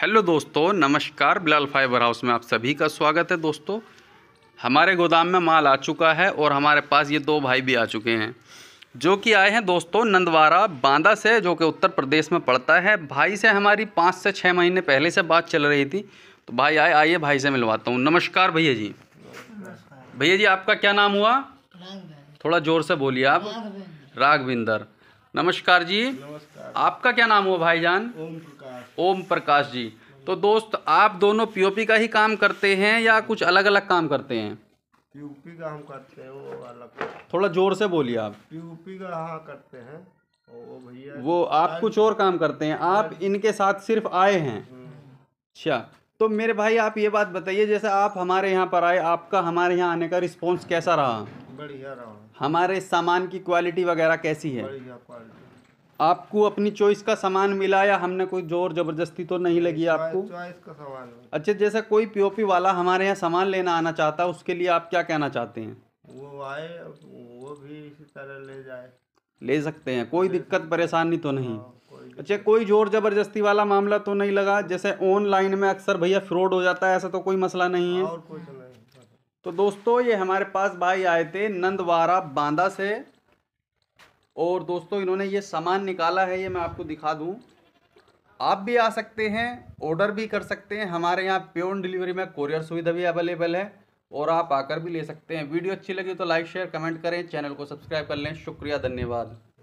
Hello दोस्तों नमस्कार Bilal fibre house में आप सभी का स्वागत है दोस्तों हमारे गोदाम में माल आ चुका है और हमारे पास ये दो भाई भी आ चुके हैं जो कि आए हैं दोस्तों नंदवारा बांदा से जो कि उत्तर प्रदेश में पड़ता है भाई से हमारी पाँच से छः महीने पहले से बात चल रही थी तो भाई आए आइए भाई से मिलवाता हूँ नमस्कार भैया जी भैया जी आपका क्या नाम हुआ थोड़ा ज़ोर से बोलिए आप राघविंदर नमस्कार जी नमस्कार। आपका क्या नाम हुआ भाईजान ओम प्रकाश जी तो दोस्त आप दोनों पीओपी का ही काम करते हैं या कुछ अलग अलग काम करते हैं पीओपी का हम करते हैं वो अलग थोड़ा जोर से बोलिए आप पीओपी का हाँ करते हैं वो भैया वो आप कुछ और काम करते हैं आप इनके साथ सिर्फ आए हैं हम्म। अच्छा तो मेरे भाई आप ये बात बताइए जैसे आप हमारे यहाँ पर आए आपका हमारे यहाँ आने का रिस्पॉन्स कैसा रहा बढ़िया रहा हमारे सामान की क्वालिटी वगैरह कैसी है बढ़िया क्वालिटी आपको अपनी चॉइस का सामान मिला या हमने कोई जोर जबरदस्ती तो नहीं लगी आपको चॉइस का सामान अच्छा जैसा कोई पीओपी वाला हमारे यहाँ सामान लेना आना चाहता है उसके लिए आप क्या कहना चाहते हैं वो आए वो भी इसी तरह ले जाए ले सकते हैं कोई दिक्कत परेशानी तो हाँ, नहीं अच्छा कोई जोर जबरदस्ती वाला मामला तो नहीं लगा जैसे ऑनलाइन में अक्सर भैया फ्रॉड हो जाता है ऐसा तो कोई मसला नहीं है और तो दोस्तों ये हमारे पास भाई आए थे नंदवारा बांदा से और दोस्तों इन्होंने ये सामान निकाला है ये मैं आपको दिखा दूँ आप भी आ सकते हैं ऑर्डर भी कर सकते हैं हमारे यहाँ प्योर डिलीवरी में कोरियर सुविधा भी अवेलेबल है और आप आकर भी ले सकते हैं वीडियो अच्छी लगी तो लाइक शेयर कमेंट करें चैनल को सब्सक्राइब कर लें शुक्रिया धन्यवाद